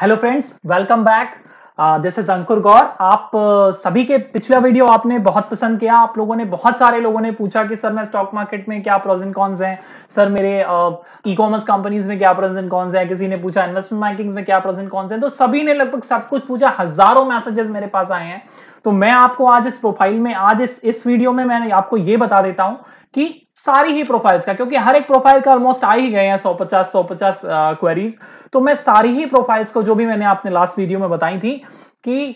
Hello friends welcome back this is Ankur Gaur आप uh, सभी के पिछला वीडियो आपने बहुत पसंद किया आप लोगों ने बहुत सारे लोगों ने पूछा कि सर मैं स्टॉक मार्केट में क्या प्रोज एंड कॉन्स हैं सर मेरे ई कॉमर्स कंपनीज में क्या प्रोज एंड कॉन्स हैं किसी ने पूछा इन्वेस्टमेंट बैंकिंग में क्या प्रोज एंड कॉन्स हैं तो सभी ने लगभग सब कुछ पूछा हजारों मैसेजेस मेरे पास आए हैं तो मैं आपको आज इस प्रोफाइल में आज इस इस वीडियो में मैंने आपको ये बता देता हूं कि सारी ही प्रोफाइल्स का क्योंकि हर एक प्रोफाइल का ऑलमोस्ट आ ही गए हैं सौ पचास सौ पचास क्वेरीज uh, तो मैं सारी ही प्रोफाइल्स को जो भी मैंने आपने लास्ट वीडियो में बताई थी कि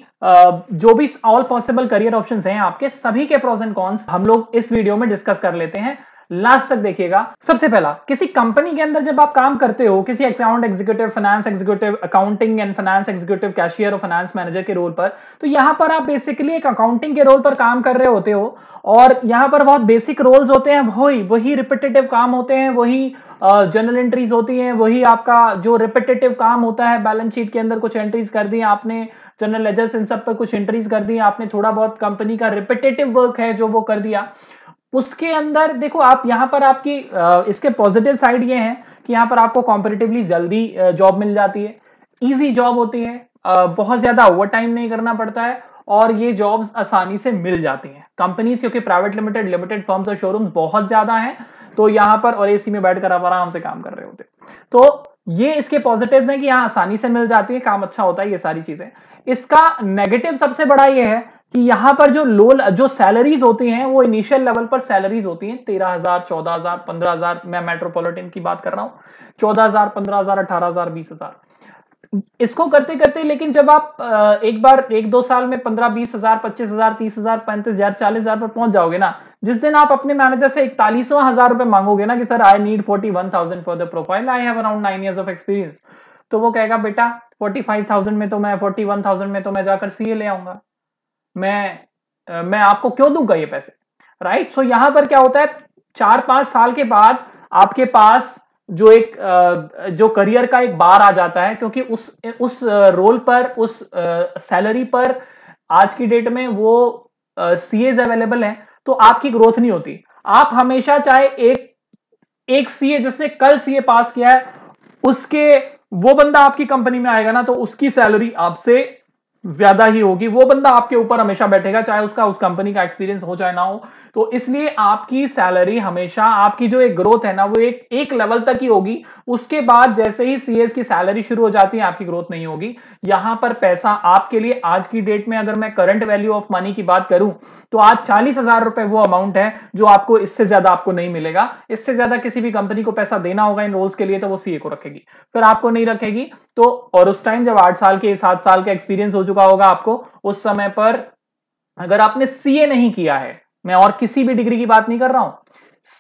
जो भी ऑल पॉसिबल करियर ऑप्शंस हैं आपके सभी के प्रोज एंड कॉन्स हम लोग इस वीडियो में डिस्कस कर लेते हैं लास्ट तक देखिएगा सबसे पहला किसी कंपनी के अंदर जब आप काम करते हो किसी account executive finance executive accounting and finance executive cashier और फाइनेंस मैनेजर के रोल पर तो यहां पर आप बेसिकली एक अकाउंटिंग के रोल पर काम कर रहे होते हो और यहाँ पर बहुत बेसिक रोल्स होते हैं वही वही रिपीटेटिव काम होते हैं वही जनरल एंट्रीज होती हैं वही आपका जो रिपीटेटिव काम होता है बैलेंस शीट के अंदर कुछ एंट्रीज कर दी आपने जनरल लेजर्स इन सब पर कुछ एंट्रीज कर दी आपने थोड़ा बहुत कंपनी का रिपीटेटिव वर्क है जो वो कर दिया उसके अंदर देखो आप यहाँ पर आपकी इसके पॉजिटिव साइड ये है कि यहाँ पर आपको कॉम्पिटेटिवली जल्दी जॉब मिल जाती है ईजी जॉब होती है बहुत ज्यादा ओवर टाइम नहीं करना पड़ता है और ये जॉब्स आसानी से मिल जाती हैं कंपनीज क्योंकि प्राइवेट लिमिटेड लिमिटेड फर्म्स और शोरूम बहुत ज्यादा हैं तो यहाँ पर और एसी में बैठकर आप आराम से काम कर रहे होते तो ये इसके पॉजिटिव्स हैं कि यहाँ आसानी से मिल जाती है काम अच्छा होता है ये सारी चीजें इसका नेगेटिव सबसे बड़ा ये है कि यहां पर जो लोल जो सैलरीज होती हैं वो इनिशियल लेवल पर सैलरीज होती हैं तेरह हजार चौदह हजार पंद्रह हजार मैं मेट्रोपॉलिटन की बात कर रहा हूं चौदह हजार पंद्रह हजार अठारह हजार बीस हजार इसको करते करते लेकिन जब आप एक बार एक दो साल में पंद्रह बीस हजार पच्चीस हजार तीस हजार पैंतीस हजार चालीस हजार पर पहुंच जाओगे ना जिस दिन आप अपने मैनेजर से इकतालीसवा हजार रुपए मांगोगे ना कि sir I need forty one thousand for the profile I have around nine year of experience तो वो कहेगा बेटा फोर्टी फाइव थाउजेंड में तो मैं फोर्टी वन थाउजेंड में तो मैं जाकर सीए ले आऊंगा मैं मैं आपको क्यों दूंगा ये पैसे राइट सो so, यहां पर क्या होता है चार पांच साल के बाद आपके पास जो एक जो करियर का एक बार आ जाता है क्योंकि उस उस रोल पर उस सैलरी पर आज की डेट में वो सी एज अवेलेबल है तो आपकी ग्रोथ नहीं होती आप हमेशा चाहे एक एक सीए जिसने कल सीए पास किया है उसके वो बंदा आपकी कंपनी में आएगा ना तो उसकी सैलरी आपसे ज्यादा ही होगी वो बंदा आपके ऊपर हमेशा बैठेगा चाहे उसका उस कंपनी का एक्सपीरियंस हो चाहे ना हो तो इसलिए आपकी सैलरी हमेशा आपकी जो एक ग्रोथ है ना वो एक एक लेवल तक ही होगी उसके बाद जैसे ही सीएस की सैलरी शुरू हो जाती है आपकी ग्रोथ नहीं होगी यहां पर पैसा आपके लिए आज की डेट में अगर मैं करंट वैल्यू ऑफ मनी की बात करूं तो आज चालीस हजार रुपए वो अमाउंट है जो आपको इससे ज्यादा आपको नहीं मिलेगा इससे ज्यादा किसी भी कंपनी को पैसा देना होगा इन रोल्स के लिए तो वो सीए को रखेगी फिर आपको नहीं रखेगी तो और उस टाइम जब आठ साल के सात साल का एक्सपीरियंस हो चुका होगा आपको उस समय पर अगर आपने सीए नहीं किया है मैं और किसी भी डिग्री की बात नहीं कर रहा हूं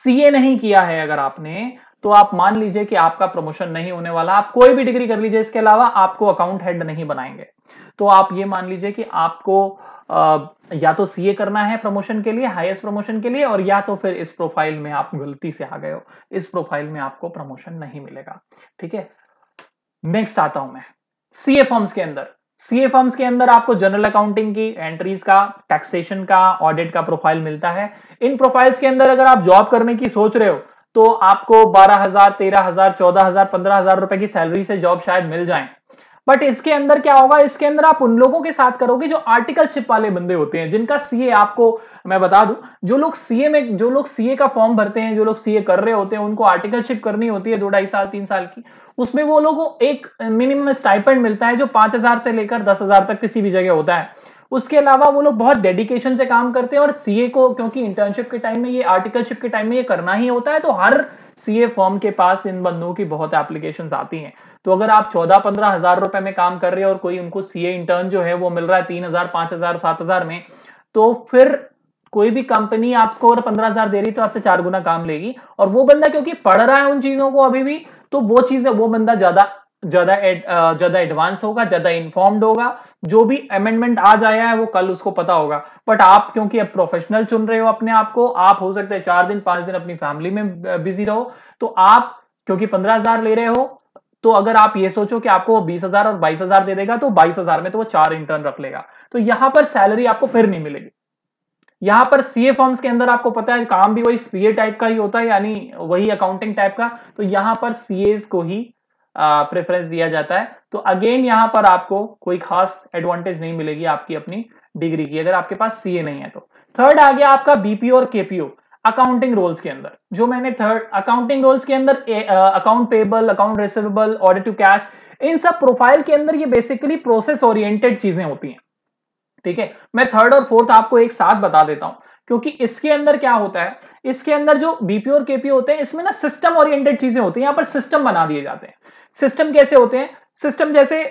सीए नहीं किया है अगर आपने तो आप मान लीजिए कि आपका प्रमोशन नहीं होने वाला आप कोई भी डिग्री कर लीजिए इसके अलावा आपको अकाउंट हेड नहीं बनाएंगे तो आप ये मान लीजिए कि आपको आ, या तो सीए करना है प्रमोशन के लिए हाईएस्ट प्रमोशन के लिए और या तो फिर इस प्रोफाइल में आप गलती से आ गए हो इस प्रोफाइल में आपको प्रमोशन नहीं मिलेगा ठीक है नेक्स्ट आता हूं मैं सीए फॉर्म्स के अंदर सीए फॉर्म्स के अंदर आपको जनरल अकाउंटिंग की एंट्रीज का टैक्सेशन का ऑडिट का प्रोफाइल मिलता है इन प्रोफाइल्स के अंदर अगर आप जॉब करने की सोच रहे हो तो आपको 12,000, 13,000, 14,000, 15,000 रुपए की सैलरी से जॉब शायद मिल जाए बट इसके अंदर क्या होगा इसके अंदर आप उन लोगों के साथ करोगे जो आर्टिकल शिप वाले बंदे होते हैं जिनका सीए आपको मैं बता दूं जो लोग सीए में जो लोग सीए का फॉर्म भरते हैं जो लोग सीए कर रहे होते हैं उनको आर्टिकलशिप करनी होती है दो ढाई साल तीन साल की उसमें वो लोगों एक मिनिमम स्टाइपेंड मिलता है जो पांच हजार से लेकर दस हजार तक किसी भी जगह होता है उसके अलावा वो लोग बहुत डेडिकेशन से काम करते हैं और सीए को क्योंकि इंटर्नशिप के टाइम में ये आर्टिकलशिप के टाइम में ये करना ही होता है तो हर सीए फॉर्म के पास इन बंदों की बहुत एप्लीकेशन आती हैं तो अगर आप चौदह पंद्रह हजार रुपए में काम कर रहे हो और कोई उनको सीए इंटर्न जो है वो मिल रहा है तीन हजार पांच हजार सात हजार में तो फिर कोई भी कंपनी आपको अगर पंद्रह हजार दे रही तो आपसे चार गुना काम लेगी और वो बंदा क्योंकि पढ़ रहा है उन चीजों को अभी भी तो वो चीज वो बंदा ज्यादा ज्यादा ज्यादा एडवांस होगा ज्यादा इन्फॉर्म्ड होगा जो भी अमेंडमेंट आज आया है वो कल उसको पता होगा बट आप क्योंकि अब प्रोफेशनल चुन रहे हो अपने आप को आप हो सकते हैं चार दिन पांच दिन अपनी फैमिली में बिजी रहो तो आप क्योंकि पंद्रह हजार ले रहे हो तो अगर आप ये सोचो कि आपको बीस हजार और बाईस हजार दे देगा तो बाईस हजार में तो वो चार इंटर्न रख लेगा तो यहां पर सैलरी आपको फिर नहीं मिलेगी यहां पर सीए फॉर्म्स के अंदर आपको पता है काम भी वही सीए टाइप का ही होता है यानी वही अकाउंटिंग टाइप का तो यहां पर सीए को ही प्रेफरेंस दिया जाता है तो अगेन यहां पर आपको कोई खास एडवांटेज नहीं मिलेगी आपकी अपनी डिग्री की अगर आपके पास सीए नहीं है तो थर्ड आ गया आपका बीपीओ और केपीओ अकाउंटिंग रोल्स के अंदर जो मैंने थर्ड अकाउंटिंग रोल्स के अंदर account payable account receivable audit to cash इन सब प्रोफाइल के अंदर ये बेसिकली प्रोसेस ओरिएंटेड चीजें होती हैं ठीक है थीके? मैं थर्ड और फोर्थ आपको एक साथ बता देता हूं क्योंकि इसके अंदर क्या होता है इसके अंदर जो बीपीओ और केपीओ होते हैं इसमें ना सिस्टम ओरिएंटेड चीजें होती हैं यहां पर सिस्टम बना दिए जाते हैं सिस्टम कैसे होते हैं सिस्टम जैसे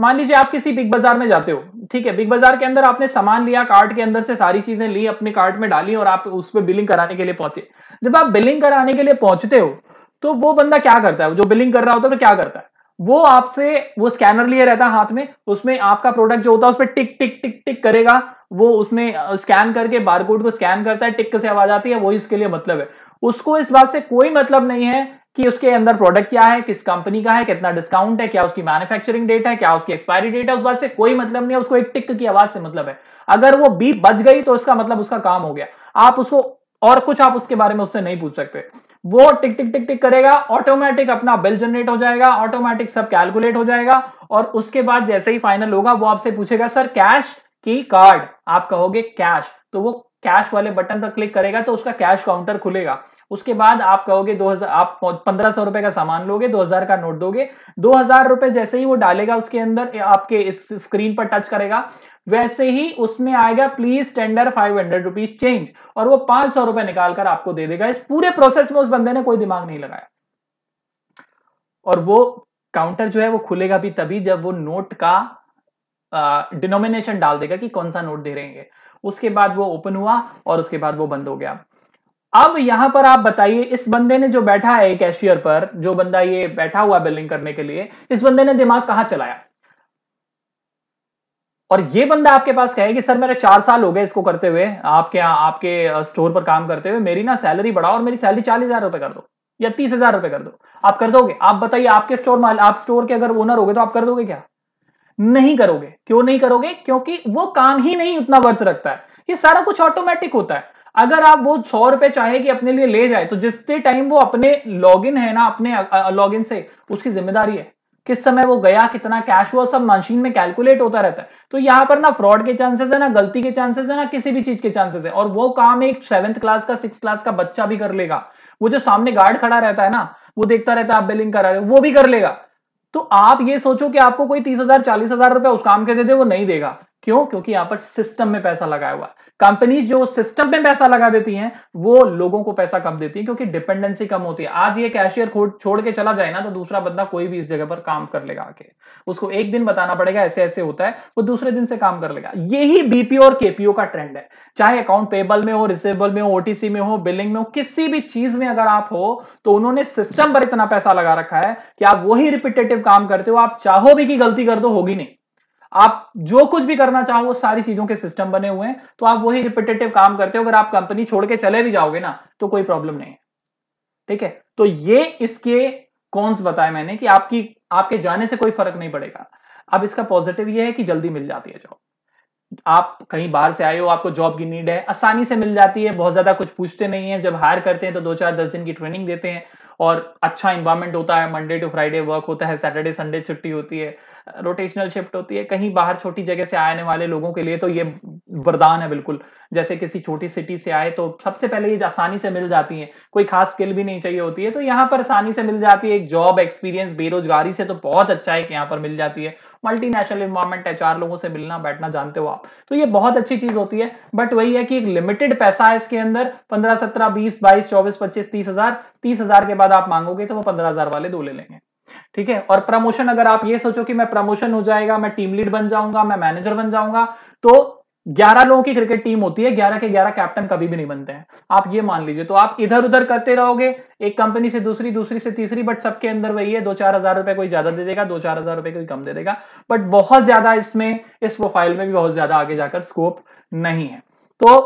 मान लीजिए आप किसी बिग बाजार में जाते हो ठीक है बिग बाजार के अंदर आपने सामान लिया कार्ट के अंदर से सारी चीजें ली अपने कार्ट में डाली और आप उस पर बिलिंग कराने के लिए पहुंचे जब आप बिलिंग कराने के लिए पहुंचते हो तो वो बंदा क्या करता है जो बिलिंग कर रहा होता है वो क्या करता है वो आपसे वो स्कैनर लिए रहता है हाथ में उसमें आपका प्रोडक्ट जो होता है उस पर टिक टिक टिक टिक करेगा वो उसमें स्कैन करके बारकोड को स्कैन करता है टिक से आवाज आती है वही इसके लिए मतलब है उसको इस बात से कोई मतलब नहीं है कि उसके अंदर प्रोडक्ट क्या है किस कंपनी का है कितना डिस्काउंट है क्या उसकी मैन्युफैक्चरिंग डेट है क्या उसकी एक्सपायरी डेट है उस बात से कोई मतलब नहीं है उसको एक टिक की आवाज से मतलब है अगर वो बीप बच गई तो उसका मतलब उसका काम हो गया आप उसको और कुछ आप उसके बारे में उससे नहीं पूछ सकते वो टिक टिक टिक टिक करेगा ऑटोमेटिक अपना बिल जनरेट हो जाएगा ऑटोमेटिक सब कैलकुलेट हो जाएगा और उसके बाद जैसे ही फाइनल होगा वो आपसे पूछेगा सर कैश की कार्ड आप कहोगे कैश तो वो कैश वाले बटन पर क्लिक करेगा तो उसका कैश काउंटर खुलेगा उसके बाद आप कहोगे 2000 आप पंद्रह सौ रुपए का सामान लोगे 2000 का नोट दोगे 2000 रुपए जैसे ही वो डालेगा उसके अंदर आपके इस स्क्रीन पर टच करेगा वैसे ही उसमें आएगा please tender five hundred rupees change और वो पांच सौ रुपए निकालकर आपको दे देगा इस पूरे प्रोसेस में उस बंदे ने कोई दिमाग नहीं लगाया और वो काउंटर जो है वो खुलेगा भी तभी जब वो नोट का डिनोमिनेशन डाल देगा कि कौन सा नोट दे हैं उसके बाद वो ओपन हुआ और उसके बाद वो बंद हो गया अब यहां पर आप बताइए इस बंदे ने जो बैठा है कैशियर पर जो बंदा ये बैठा हुआ बिलिंग करने के लिए इस बंदे ने दिमाग कहां चलाया और ये बंदा आपके पास कहे कि सर मेरे चार साल हो गए इसको करते हुए आपके आपके स्टोर पर काम करते हुए मेरी ना सैलरी बढ़ाओ और मेरी सैलरी चालीस हजार रुपए कर दो या तीस हजार रुपए कर दो आप कर दोगे आप बताइए आपके स्टोर माल आप स्टोर के अगर ओनर हो तो आप कर दोगे क्या नहीं करोगे क्यों नहीं करोगे क्योंकि वो काम ही नहीं उतना वर्थ रखता है ये सारा कुछ ऑटोमेटिक होता है अगर आप वो सौ रुपए चाहे कि अपने लिए ले जाए तो जिसके टाइम वो अपने लॉगिन है ना अपने लॉगिन से उसकी जिम्मेदारी है किस समय वो गया कितना कैश हुआ सब मशीन में कैलकुलेट होता रहता है तो यहां पर ना फ्रॉड के चांसेस है ना गलती के चांसेस है ना किसी भी चीज के चांसेस है और वो काम एक सेवंथ क्लास का सिक्स क्लास का बच्चा भी कर लेगा वो जो सामने गार्ड खड़ा रहता है ना वो देखता रहता है आप बिलिंग करा रहे हो वो भी कर लेगा तो आप ये सोचो कि आपको कोई तीस हजार चालीस हजार रुपया उस काम के दे दे वो नहीं देगा क्यों क्योंकि यहां पर सिस्टम में पैसा लगाया हुआ है कंपनीज जो सिस्टम में पैसा लगा देती हैं वो लोगों को पैसा कम देती है क्योंकि डिपेंडेंसी कम होती है आज ये कैशियर छोड़ के चला जाए ना तो दूसरा बंदा कोई भी इस जगह पर काम कर लेगा आके उसको एक दिन बताना पड़ेगा ऐसे ऐसे होता है वो दूसरे दिन से काम कर लेगा यही बीपीओ और केपीओ का ट्रेंड है चाहे अकाउंट पेबल में हो रिसेबल में हो ओटीसी में हो बिलिंग में हो किसी भी चीज में अगर आप हो तो उन्होंने सिस्टम पर इतना पैसा लगा रखा है कि आप वही रिपीटेटिव काम करते हो आप चाहो भी कि गलती कर दो होगी नहीं आप जो कुछ भी करना चाहो वो सारी चीजों के सिस्टम बने हुए हैं तो आप वही रिपीटेटिव काम करते हो अगर आप कंपनी छोड़ के चले भी जाओगे ना तो कोई प्रॉब्लम नहीं है ठीक है तो ये इसके कॉन्स बताए मैंने कि आपकी आपके जाने से कोई फर्क नहीं पड़ेगा अब इसका पॉजिटिव ये है कि जल्दी मिल जाती है जॉब आप कहीं बाहर से आए हो आपको जॉब की नीड है आसानी से मिल जाती है बहुत ज्यादा कुछ पूछते नहीं है जब हायर करते हैं तो दो चार दस दिन की ट्रेनिंग देते हैं और अच्छा इन्वायरमेंट होता है मंडे टू फ्राइडे वर्क होता है सैटरडे संडे छुट्टी होती है रोटेशनल शिफ्ट होती है कहीं बाहर छोटी जगह से आने वाले लोगों के लिए तो ये वरदान है बिल्कुल जैसे किसी छोटी सिटी से आए तो सबसे पहले ये आसानी से मिल जाती है कोई खास स्किल भी नहीं चाहिए होती है तो यहाँ पर आसानी से मिल जाती है एक जॉब एक्सपीरियंस बेरोजगारी से तो बहुत अच्छा है कि यहाँ पर मिल जाती है मल्टीनेशनल इन्वायरमेंट है चार लोगों से मिलना बैठना जानते हो आप तो ये बहुत अच्छी चीज होती है बट वही है कि एक लिमिटेड पैसा है इसके अंदर पंद्रह सत्रह बीस बाईस चौबीस पच्चीस तीस हजार तीस हजार के बाद आप मांगोगे तो वो पंद्रह हजार वाले दो ले लेंगे ठीक है और प्रमोशन अगर आप ये सोचो कि मैं प्रमोशन हो जाएगा मैं टीम लीड बन जाऊंगा मैं मैनेजर बन जाऊंगा तो 11 लोगों की क्रिकेट टीम होती है 11 के 11 कैप्टन कभी भी नहीं बनते हैं आप ये मान लीजिए तो आप इधर उधर करते रहोगे एक कंपनी से दूसरी दूसरी से तीसरी बट सबके अंदर वही है दो चार हजार रुपए कोई ज्यादा दे देगा दो चार हजार रुपए कोई कम दे देगा बट बहुत ज्यादा इसमें इस प्रोफाइल में भी बहुत ज्यादा आगे जाकर स्कोप नहीं है तो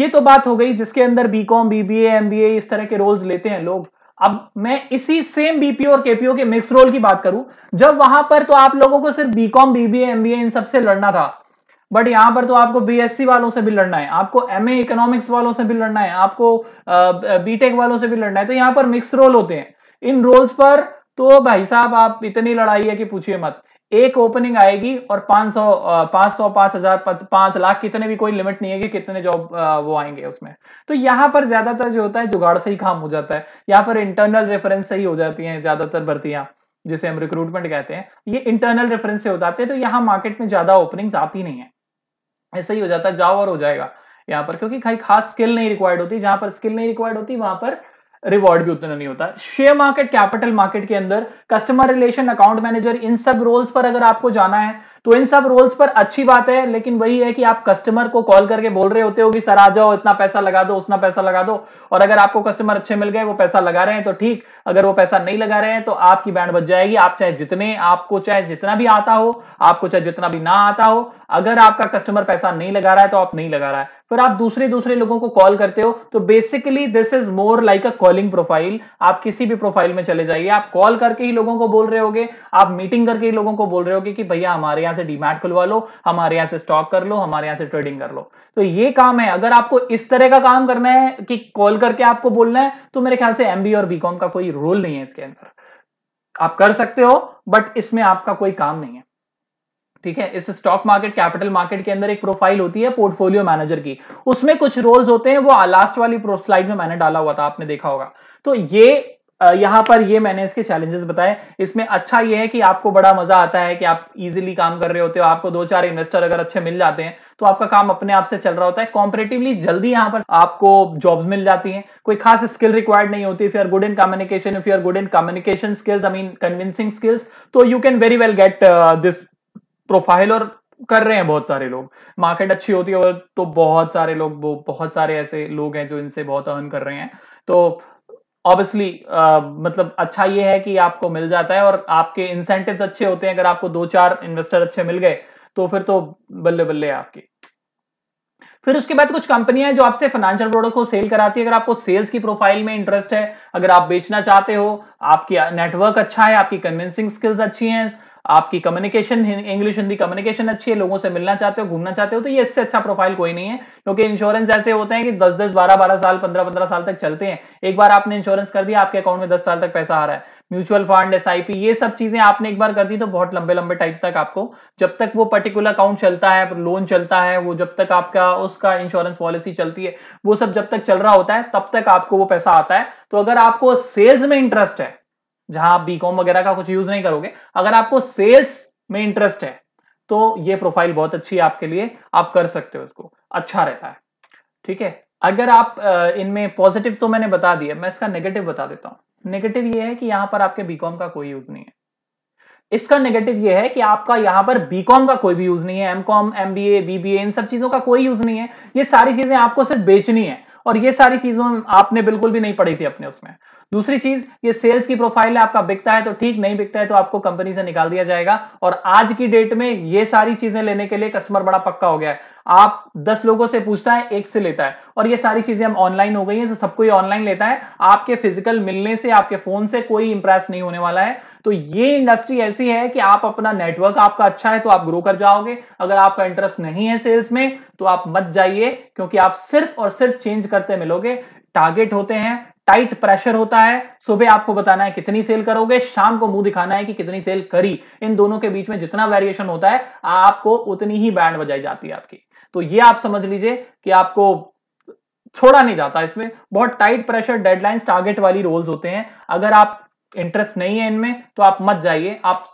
ये तो बात हो गई जिसके अंदर बीकॉम बीबीए एमबीए इस तरह के रोल्स लेते हैं लोग अब मैं इसी सेम बीपीओ और केपीओ के मिक्स रोल की बात करूं जब वहां पर तो आप लोगों को सिर्फ बीकॉम बीबीए एमबीए इन सबसे लड़ना था बट यहां पर तो आपको बीएससी वालों से भी लड़ना है आपको एमए इकोनॉमिक्स वालों से भी लड़ना है आपको बीटेक वालों से भी लड़ना है तो यहां पर मिक्स रोल होते हैं इन रोल्स पर तो भाई साहब आप इतनी लड़ाई है कि पूछिए मत एक ओपनिंग आएगी और 500 500 5000 पांच लाख कितने भी कोई लिमिट नहीं है कि कितने जॉब वो आएंगे उसमें तो यहाँ पर ज्यादातर जो होता है जुगाड़ से ही काम हो जाता है यहाँ पर इंटरनल रेफरेंस से ही हो जाती हैं ज्यादातर भर्तियां जिसे हम रिक्रूटमेंट कहते हैं ये इंटरनल रेफरेंस से हो जाते हैं तो यहाँ मार्केट में ज्यादा ओपनिंग आती नहीं है ऐसा ही हो जाता है जाओ और हो जाएगा यहाँ पर क्योंकि खास स्किल नहीं रिक्वायर्ड होती जहां पर स्किल नहीं रिक्वायर्ड होती वहां पर रिवॉर्ड भी उतना नहीं होता शेयर मार्केट कैपिटल मार्केट के अंदर कस्टमर रिलेशन अकाउंट मैनेजर इन सब रोल्स पर अगर आपको जाना है तो इन सब रोल्स पर अच्छी बात है लेकिन वही है कि आप कस्टमर को कॉल करके बोल रहे होते हो कि सर आ जाओ इतना पैसा लगा दो उतना पैसा लगा दो और अगर आपको कस्टमर अच्छे मिल गए वो पैसा लगा रहे हैं तो ठीक अगर वो पैसा नहीं लगा रहे हैं तो आपकी बैंड बच जाएगी आप चाहे जितने आपको चाहे जितना भी आता हो आपको चाहे जितना भी ना आता हो अगर आपका कस्टमर पैसा नहीं लगा रहा है तो आप नहीं लगा रहा है फिर आप दूसरे दूसरे लोगों को कॉल करते हो तो basically this is more like a calling profile आप किसी भी प्रोफाइल में चले जाइए आप कॉल करके ही लोगों को बोल रहे होगे आप मीटिंग करके ही लोगों को बोल रहे होगे कि भैया हमारे यहाँ से डीमैट खुलवा लो हमारे यहाँ से स्टॉक कर लो हमारे यहाँ से ट्रेडिंग कर लो तो ये काम है अगर आपको इस तरह का काम करना है कि कॉल करके आपको बोलना है तो मेरे ख्याल से एमबी और बीकॉम का कोई रोल नहीं है इसके अंदर आप कर सकते हो बट इसमें आपका कोई काम नहीं है ठीक है इस स्टॉक मार्केट कैपिटल मार्केट के अंदर एक प्रोफाइल होती है पोर्टफोलियो मैनेजर की उसमें कुछ रोल्स होते हैं वो लास्ट वाली स्लाइड में मैंने डाला हुआ था आपने देखा होगा तो ये यहां पर ये मैंने इसके चैलेंजेस बताए इसमें अच्छा ये है कि आपको बड़ा मजा आता है कि आप इजीली काम कर रहे होते हो आपको दो चार इन्वेस्टर अगर अच्छे मिल जाते हैं तो आपका काम अपने आप से चल रहा होता है कॉम्परेटिवली जल्दी यहाँ पर आपको जॉब्स मिल जाती हैं कोई खास स्किल रिक्वायर्ड नहीं होती फिर गुड इन कम्युनिकेशन फिर good in communication skills I mean convincing skills तो you can very well get this profile और कर रहे हैं बहुत सारे लोग मार्केट अच्छी होती है तो बहुत सारे लोग वो बहुत सारे ऐसे लोग हैं जो इनसे बहुत अर्न कर रहे हैं तो ऑब्वियसली uh, मतलब अच्छा ये है कि आपको मिल जाता है और आपके इंसेंटिव्स अच्छे होते हैं अगर आपको दो चार इन्वेस्टर अच्छे मिल गए तो फिर तो बल्ले बल्ले आपके फिर उसके बाद कुछ कंपनियां जो आपसे फाइनेंशियल प्रोडक्ट को सेल कराती है अगर आपको सेल्स की प्रोफाइल में इंटरेस्ट है अगर आप बेचना चाहते हो आपकी नेटवर्क अच्छा है आपकी कन्विंसिंग स्किल्स अच्छी हैं आपकी कम्युनिकेशन इंग्लिश हिंदी कम्युनिकेशन अच्छी है लोगों से मिलना चाहते हो घूमना चाहते हो तो ये इससे अच्छा प्रोफाइल कोई नहीं है क्योंकि इंश्योरेंस ऐसे होते हैं कि दस दस बारह बारह साल पंद्रह पंद्रह साल तक चलते हैं एक बार आपने इंश्योरेंस कर दिया आपके अकाउंट में दस साल तक पैसा आ रहा है म्यूचुअल फंड एस ये सब चीजें आपने एक बार कर दी तो बहुत लंबे लंबे टाइप तक आपको जब तक वो पर्टिकुलर अकाउंट चलता है लोन चलता है वो जब तक आपका उसका इंश्योरेंस पॉलिसी चलती है वो सब जब तक चल रहा होता है तब तक आपको वो पैसा आता है तो अगर आपको सेल्स में इंटरेस्ट है जहां आप बीकॉम वगैरह का कुछ यूज नहीं करोगे अगर आपको सेल्स में इंटरेस्ट है तो ये प्रोफाइल बहुत अच्छी है आपके लिए आप कर सकते हो इसको अच्छा रहता है ठीक है अगर आप इनमें पॉजिटिव तो मैंने बता दिया मैं इसका नेगेटिव बता देता हूं नेगेटिव ये है कि यहां पर आपके बीकॉम का कोई यूज नहीं है इसका नेगेटिव ये है कि आपका यहाँ पर बीकॉम का कोई भी यूज नहीं है एमकॉम एमबीए बीबीए इन सब चीजों का कोई यूज नहीं है ये सारी चीजें आपको सिर्फ बेचनी है और ये सारी चीजों आपने बिल्कुल भी नहीं पढ़ी थी अपने उसमें दूसरी चीज ये सेल्स की प्रोफाइल है आपका बिकता है तो ठीक नहीं बिकता है तो आपको कंपनी से निकाल दिया जाएगा और आज की डेट में ये सारी चीजें लेने के लिए कस्टमर बड़ा पक्का हो गया है आप 10 लोगों से पूछता है एक से लेता है और ये सारी चीजें हम ऑनलाइन हो गई हैं तो सबको ये ऑनलाइन लेता है आपके फिजिकल मिलने से आपके फोन से कोई इंप्रेस नहीं होने वाला है तो ये इंडस्ट्री ऐसी है कि आप अपना नेटवर्क आपका अच्छा है तो आप ग्रो कर जाओगे अगर आपका इंटरेस्ट नहीं है सेल्स में तो आप मत जाइए क्योंकि आप सिर्फ और सिर्फ चेंज करते मिलोगे टारगेट होते हैं टाइट प्रेशर होता है सुबह आपको बताना है कितनी सेल करोगे शाम को मुंह दिखाना है कि कितनी सेल करी इन दोनों के बीच में जितना वेरिएशन होता है आपको उतनी ही बैंड बजाई जाती है आपकी तो ये आप समझ लीजिए कि आपको छोड़ा नहीं जाता इसमें बहुत टाइट प्रेशर डेडलाइंस टारगेट वाली रोल्स होते हैं अगर आप इंटरेस्ट नहीं है इनमें तो आप मत जाइए आप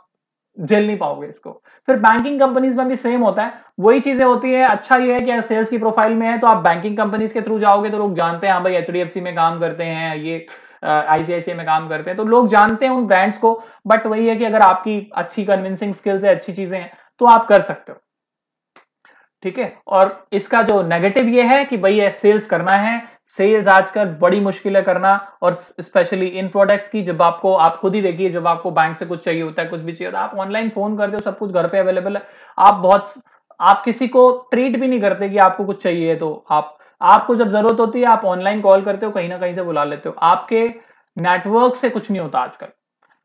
झेल नहीं पाओगे इसको फिर बैंकिंग कंपनीज में भी सेम होता है वही चीजें होती है अच्छा ये है कि सेल्स की प्रोफाइल में है तो आप बैंकिंग कंपनीज के थ्रू जाओगे तो लोग जानते हैं हाँ भाई एच में काम करते हैं ये आईसीआईसीआई में काम करते हैं तो लोग जानते हैं उन ब्रांड्स को बट वही है कि अगर आपकी अच्छी कन्विंसिंग स्किल्स है अच्छी चीजें हैं तो आप कर सकते हो ठीक है और इसका जो नेगेटिव ये है कि भाई सेल्स करना है सेल्स आजकल बड़ी मुश्किल है करना और स्पेशली इन प्रोडक्ट्स की जब आपको आप खुद ही देखिए जब आपको बैंक से कुछ चाहिए होता है कुछ भी चाहिए होता है आप ऑनलाइन फोन करते हो सब कुछ घर पे अवेलेबल है आप बहुत आप किसी को ट्रीट भी नहीं करते कि आपको कुछ चाहिए तो आप आपको जब जरूरत होती है आप ऑनलाइन कॉल करते हो कहीं ना कहीं से बुला लेते हो आपके नेटवर्क से कुछ नहीं होता आजकल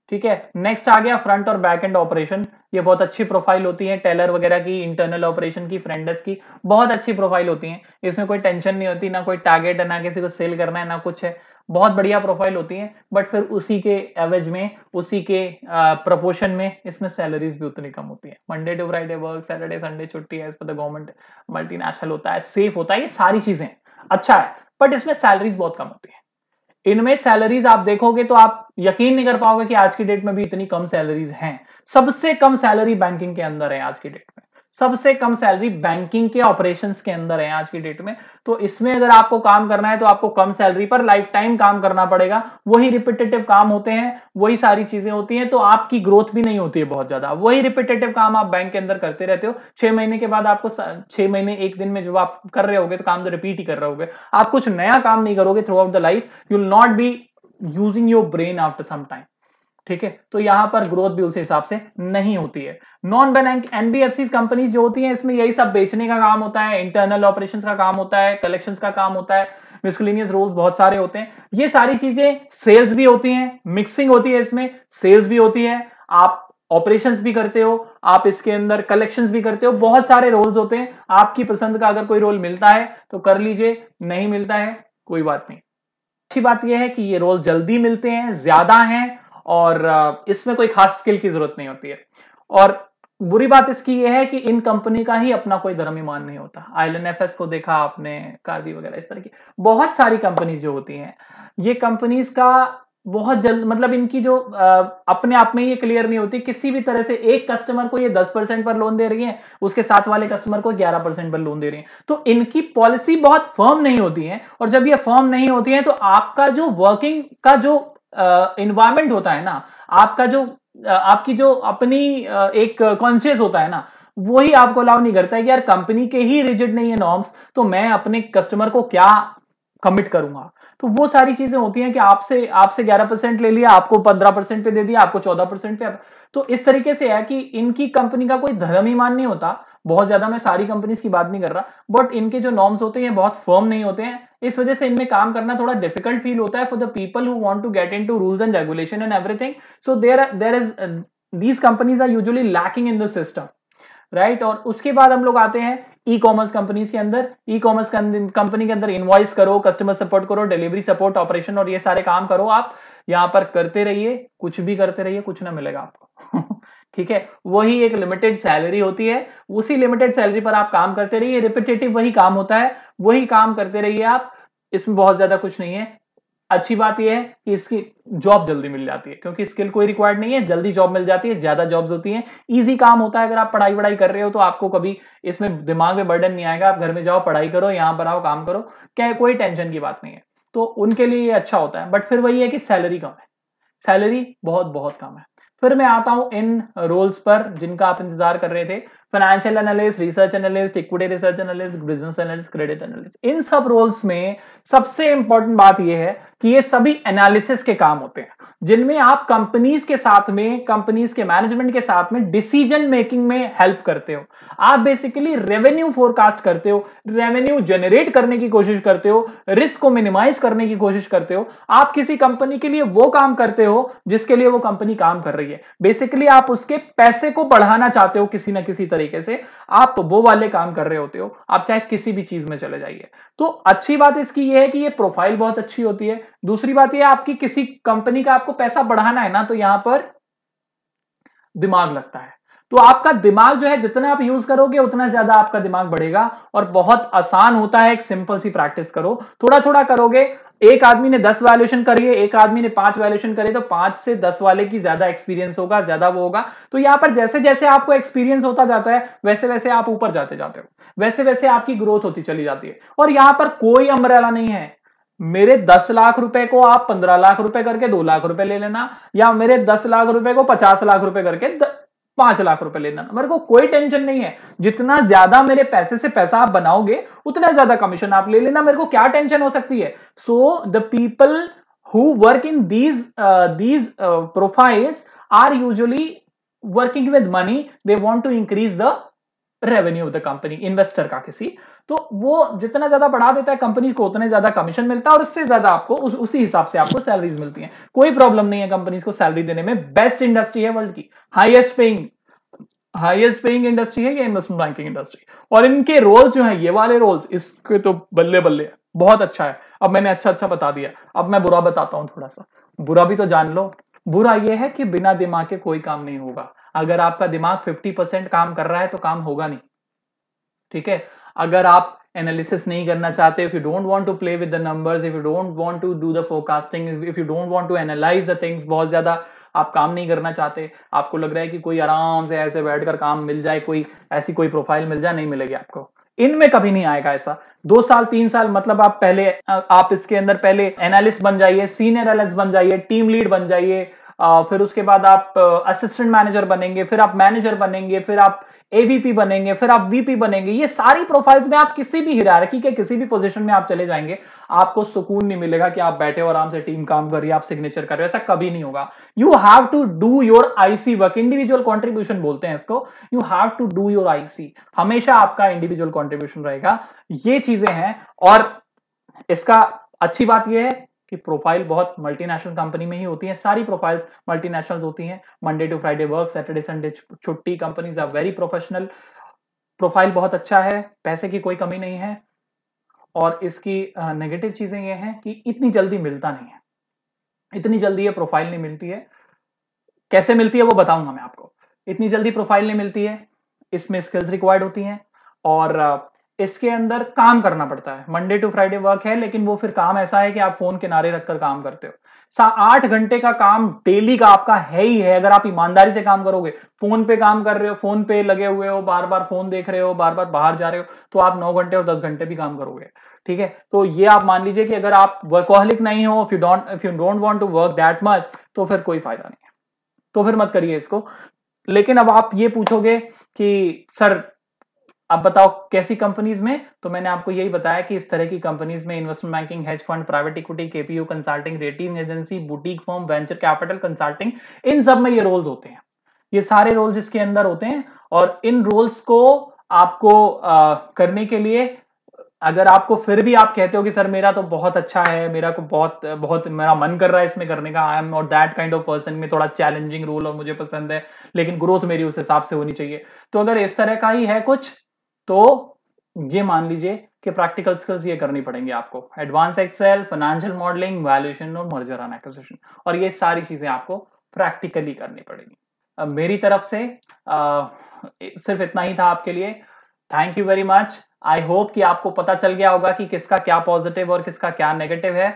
ठीक है नेक्स्ट आ गया फ्रंट और बैक एंड ऑपरेशन ये बहुत अच्छी प्रोफाइल होती है टेलर वगैरह की इंटरनल ऑपरेशन की फ्रेंडस की बहुत अच्छी प्रोफाइल होती है इसमें कोई टेंशन नहीं होती ना कोई टारगेट है ना किसी को सेल करना है ना कुछ है बहुत बढ़िया प्रोफाइल होती है बट फिर उसी के एवरेज में उसी के प्रपोर्शन में इसमें सैलरीज भी उतनी कम होती है Monday to Friday work Saturday Sunday छुट्टी है द गवर्नमेंट मल्टीनेशनल होता है सेफ होता है ये सारी चीजें अच्छा है बट इसमें सैलरीज बहुत कम होती है इनमें सैलरीज आप देखोगे तो आप यकीन नहीं कर पाओगे कि आज की डेट में भी इतनी कम सैलरीज हैं सबसे कम सैलरी बैंकिंग के अंदर है आज की डेट में सबसे कम सैलरी बैंकिंग के ऑपरेशंस के अंदर है आज की डेट में तो इसमें अगर आपको काम करना है तो आपको कम सैलरी पर लाइफ टाइम काम करना पड़ेगा वही रिपीटेटिव काम होते हैं वही सारी चीजें होती हैं तो आपकी ग्रोथ भी नहीं होती है बहुत ज्यादा वही रिपीटेटिव काम आप बैंक के अंदर करते रहते हो छह महीने के बाद आपको छह महीने एक दिन में जब आप कर रहे होगे तो काम तो रिपीट ही कर रहे होगे आप कुछ नया काम नहीं करोगे throughout the life you'll not be using your brain after some time ठीक है तो यहां पर ग्रोथ भी उस हिसाब से नहीं होती है नॉन बैंक एनबीएफसी कंपनीज जो होती हैं इसमें यही सब बेचने का काम होता है इंटरनल ऑपरेशंस का काम होता है कलेक्शंस का काम होता है मिसक्लिनियस रोल्स बहुत सारे होते हैं ये सारी चीजें सेल्स भी होती हैं मिक्सिंग होती है इसमें सेल्स भी होती है आप ऑपरेशंस भी करते हो आप इसके अंदर कलेक्शंस भी करते हो बहुत सारे रोल्स होते हैं आपकी पसंद का अगर कोई रोल मिलता है तो कर लीजिए नहीं मिलता है कोई बात नहीं अच्छी बात यह है कि ये रोल जल्दी मिलते हैं ज्यादा हैं और इसमें कोई खास स्किल की जरूरत नहीं होती है और बुरी बात इसकी यह है कि इन कंपनी का ही अपना कोई धर्म ईमान नहीं होता आईलन एफ को देखा आपने कार्बी वगैरह इस तरह की बहुत सारी कंपनीज जो होती हैं ये कंपनीज का बहुत जल्द मतलब इनकी जो आ, अपने आप में ये क्लियर नहीं होती किसी भी तरह से एक कस्टमर को ये दस परसेंट पर लोन दे रही है उसके साथ वाले कस्टमर को ग्यारह परसेंट पर लोन दे रही है तो इनकी पॉलिसी बहुत फर्म नहीं होती है और जब ये फर्म नहीं होती है तो आपका जो वर्किंग का जो इन्वायरमेंट होता है ना आपका जो आपकी जो अपनी एक कॉन्शियस होता है ना वो ही आपको अलाउ नहीं करता है कि यार कंपनी के ही रिजिड नहीं है नॉर्म्स तो मैं अपने कस्टमर को क्या कमिट करूंगा तो वो सारी चीजें होती हैं कि आपसे आपसे 11 परसेंट ले लिया आपको 15 परसेंट पे दे दिया आपको 14 परसेंट पे तो इस तरीके से है कि इनकी कंपनी का कोई धर्म ही मान नहीं होता बहुत ज्यादा मैं सारी कंपनीज की बात नहीं कर रहा बट इनके जो नॉर्म्स होते हैं बहुत फर्म नहीं होते हैं इस वजह से इनमें काम करना थोड़ा डिफिकल्ट फील होता है for the people who want to get into rules and regulation and everything so there there is these companies are usually lacking in the system right और उसके बाद हम लोग आते हैं ई कॉमर्स कंपनीज के अंदर ई कॉमर्स कंपनी के अंदर इनवॉइस करो कस्टमर सपोर्ट करो डिलीवरी सपोर्ट ऑपरेशन और ये सारे काम करो आप यहां पर करते रहिए कुछ भी करते रहिए कुछ ना मिलेगा आपको ठीक है वही एक लिमिटेड सैलरी होती है उसी लिमिटेड सैलरी पर आप काम करते रहिए रिपीटेटिव वही काम होता है वही काम करते रहिए आप इसमें बहुत ज्यादा कुछ नहीं है अच्छी बात यह है कि इसकी जॉब जल्दी मिल जाती है क्योंकि स्किल कोई रिक्वायर्ड नहीं है जल्दी जॉब मिल जाती है ज्यादा जॉब्स होती हैं इजी काम होता है अगर आप पढ़ाई वढ़ाई कर रहे हो तो आपको कभी इसमें दिमाग में बर्डन नहीं आएगा आप घर में जाओ पढ़ाई करो यहां पर आओ काम करो क्या कोई टेंशन की बात नहीं है तो उनके लिए ये अच्छा होता है बट फिर वही है कि सैलरी कम है सैलरी बहुत बहुत कम है फिर मैं आता हूं इन रोल्स पर जिनका आप इंतजार कर रहे थे financial analyst research analyst equity research analyst business analyst credit analyst इन सब रोल्स में सबसे इंपॉर्टेंट बात यह है कि ये सभी एनालिसिस के काम होते हैं जिनमें आप कंपनीज के साथ में कंपनीज के मैनेजमेंट के साथ में डिसीजन मेकिंग में हेल्प करते हो आप बेसिकली रेवेन्यू फोरकास्ट करते हो रेवेन्यू जनरेट करने की कोशिश करते हो रिस्क को मिनिमाइज करने की कोशिश करते हो आप किसी कंपनी के लिए वो काम करते हो जिसके लिए वो कंपनी काम कर रही है बेसिकली आप उसके पैसे को बढ़ाना चाहते हो किसी ना किसी तरह तरीके से आप वो वाले काम कर रहे होते हो आप चाहे किसी भी चीज में चले जाइए तो अच्छी बात इसकी यह है कि ये प्रोफाइल बहुत अच्छी होती है दूसरी बात यह आपकी किसी कंपनी का आपको पैसा बढ़ाना है ना तो यहां पर दिमाग लगता है तो आपका दिमाग जो है जितना आप यूज करोगे उतना ज्यादा आपका दिमाग बढ़ेगा और बहुत आसान होता है एक सिंपल सी प्रैक्टिस करो थोड़ा थोड़ा करोगे एक आदमी ने दस वैल्यूशन करिए एक आदमी ने पांच वैल्यूशन करे तो पांच से दस वाले की ज्यादा एक्सपीरियंस होगा ज्यादा वो होगा तो यहां पर जैसे जैसे आपको एक्सपीरियंस होता जाता है वैसे वैसे आप ऊपर जाते जाते हो वैसे वैसे आपकी ग्रोथ होती चली जाती है और यहां पर कोई अमरेला नहीं है मेरे दस लाख रुपए को आप पंद्रह लाख रुपए करके दो लाख रुपए ले लेना या मेरे दस लाख रुपए को पचास लाख रुपए करके पांच लाख रुपए लेना मेरे को कोई टेंशन नहीं है जितना ज्यादा मेरे पैसे से पैसा आप बनाओगे उतना ज्यादा कमीशन आप ले लेना मेरे को क्या टेंशन हो सकती है so the people who work in these these profiles are usually working with money they want to increase the revenue of the company investor का किसी तो वो जितना ज्यादा बढ़ा देता है कंपनी को उतने ज्यादा कमीशन मिलता है और उससे ज्यादा आपको उस, उसी हिसाब से आपको सैलरीज मिलती है कोई प्रॉब्लम नहीं है कंपनीज को सैलरी देने में बेस्ट इंडस्ट्री है वर्ल्ड की highest paying highest paying industry है या इन्वेस्टमेंट बैंकिंग इंडस्ट्री और इनके रोल्स जो है ये वाले रोल्स इसके तो बल्ले बल्ले बहुत अच्छा है अब मैंने अच्छा अच्छा बता दिया अब मैं बुरा बताता हूं थोड़ा सा बुरा भी तो जान लो बुरा यह है कि बिना दिमाग के कोई काम नहीं होगा अगर आपका दिमाग 50 परसेंट काम कर रहा है तो काम होगा नहीं ठीक है अगर आप एनालिसिस नहीं करना चाहते if you don't want to play with the numbers if you don't want to do the forecasting if you don't want to analyse the things बहुत ज्यादा आप काम नहीं करना चाहते आपको लग रहा है कि कोई आराम से ऐसे बैठकर काम मिल जाए कोई ऐसी कोई प्रोफाइल मिल जाए नहीं मिलेगी आपको इनमें कभी नहीं आएगा ऐसा दो साल तीन साल मतलब आप पहले आप इसके अंदर पहले एनालिस्ट बन जाइए सीनियर एनालिस्ट बन जाइए टीम लीड बन जाइए फिर उसके बाद आप असिस्टेंट मैनेजर बनेंगे फिर आप मैनेजर बनेंगे फिर आप एवीपी बनेंगे फिर आप वीपी बनेंगे ये सारी प्रोफाइल्स में आप किसी भी हिरारकी के किसी भी पोजीशन में आप चले जाएंगे आपको सुकून नहीं मिलेगा कि आप बैठे हो आराम से टीम काम कर रही है आप सिग्नेचर कर रहे हो ऐसा कभी नहीं होगा you have to do your IC work individual contribution बोलते हैं इसको you have to do your IC हमेशा आपका इंडिविजुअल कॉन्ट्रीब्यूशन रहेगा ये चीजें हैं और इसका अच्छी बात यह है कि प्रोफाइल बहुत मल्टीनेशनल कंपनी में ही होती है सारी प्रोफाइल्स मल्टीनेशनल होती हैं Monday to Friday work Saturday Sunday छुट्टी companies are very professional profile बहुत अच्छा है पैसे की कोई कमी नहीं है और इसकी नेगेटिव चीजें ये हैं कि इतनी जल्दी मिलता नहीं है इतनी जल्दी ये प्रोफाइल नहीं मिलती है कैसे मिलती है वो बताऊंगा मैं आपको इतनी जल्दी प्रोफाइल नहीं मिलती है इसमें स्किल्स रिक्वायर्ड होती हैं और इसके अंदर काम करना पड़ता है मंडे टू फ्राइडे वर्क है लेकिन वो फिर काम ऐसा है कि आप फोन किनारे रखकर काम करते हो आठ घंटे का काम डेली का आपका है ही है अगर आप ईमानदारी से काम करोगे फोन पे काम कर रहे हो फोन पे लगे हुए हो बार बार फोन देख रहे हो बार बार बाहर जा रहे हो तो आप नौ घंटे और दस घंटे भी काम करोगे ठीक है तो ये आप मान लीजिए कि अगर आप वर्कोहलिक नहीं हो if you don't if you don't want to work that much तो फिर कोई फायदा नहीं है तो फिर मत करिए इसको लेकिन अब आप ये पूछोगे कि सर अब बताओ कैसी कंपनीज में तो मैंने आपको यही बताया कि इस तरह की कंपनीज में investment banking hedge fund private equity KPU consulting rating agency boutique form venture capital consulting इन सब में ये रोल्स होते हैं ये सारे रोल्स इसके अंदर होते हैं और इन रोल्स को आपको आ, करने के लिए अगर आपको फिर भी आप कहते हो कि सर मेरा तो बहुत अच्छा है मेरा को बहुत बहुत मेरा मन कर रहा है इसमें करने का I am not that kind of person में थोड़ा चैलेंजिंग रोल और मुझे पसंद है लेकिन ग्रोथ मेरी उस हिसाब से होनी चाहिए तो अगर इस तरह का ही है कुछ तो ये मान लीजिए कि प्रैक्टिकल स्किल्स ये करनी पड़ेंगे आपको advance Excel financial modelling valuation और मर्जर ऑन एक्विजिशन और ये सारी चीजें आपको प्रैक्टिकली करनी पड़ेगी अब मेरी तरफ से आ, सिर्फ इतना ही था आपके लिए thank you very much I hope कि आपको पता चल गया होगा कि किसका क्या पॉजिटिव और किसका क्या नेगेटिव है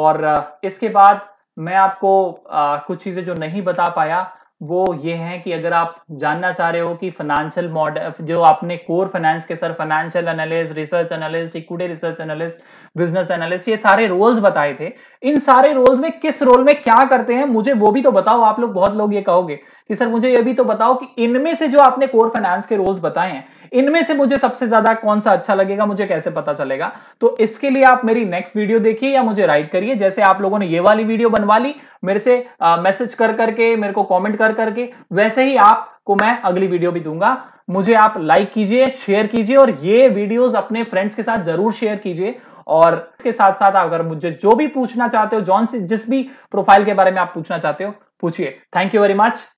और इसके बाद मैं आपको आ, कुछ चीजें जो नहीं बता पाया वो ये है कि अगर आप जानना चाह रहे हो कि फाइनेंशियल मॉडल जो आपने कोर फाइनेंस के sir financial analyst research analyst equity research analyst business analyst ये सारे रोल्स बताए थे इन सारे रोल्स में किस रोल में क्या करते हैं मुझे वो भी तो बताओ आप लोग बहुत लोग ये कहोगे कि सर मुझे ये भी तो बताओ कि इनमें से जो आपने कोर फाइनेंस के रोल्स बताए हैं इनमें से मुझे सबसे ज्यादा कौन सा अच्छा लगेगा मुझे कैसे पता चलेगा तो इसके लिए आप मेरी नेक्स्ट वीडियो देखिए या मुझे राइट करिए जैसे आप लोगों ने ये वाली वीडियो बनवा ली मेरे से मैसेज कर करके मेरे को कॉमेंट कर करके वैसे ही आपको मैं अगली वीडियो भी दूंगा मुझे आप लाइक कीजिए शेयर कीजिए और ये वीडियोस अपने फ्रेंड्स के साथ जरूर शेयर कीजिए और इसके साथ साथ अगर मुझे जो भी पूछना चाहते हो जॉन से जिस भी प्रोफाइल के बारे में आप पूछना चाहते हो पूछिए थैंक यू वेरी मच